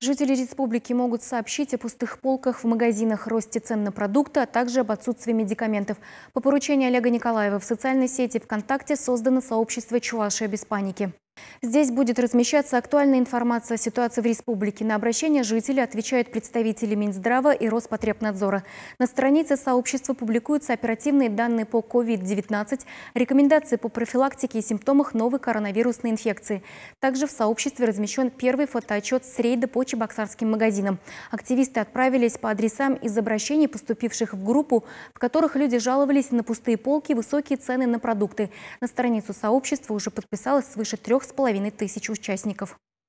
Жители республики могут сообщить о пустых полках в магазинах, росте цен на продукты, а также об отсутствии медикаментов. По поручению Олега Николаева в социальной сети ВКонтакте создано сообщество «Чувашия без паники». Здесь будет размещаться актуальная информация о ситуации в республике. На обращение жителей отвечают представители Минздрава и Роспотребнадзора. На странице сообщества публикуются оперативные данные по COVID-19, рекомендации по профилактике и симптомах новой коронавирусной инфекции. Также в сообществе размещен первый фотоотчет с рейда по чебоксарским магазинам. Активисты отправились по адресам из обращений, поступивших в группу, в которых люди жаловались на пустые полки и высокие цены на продукты. На страницу сообщества уже подписалось свыше трех половиной тысяч участников.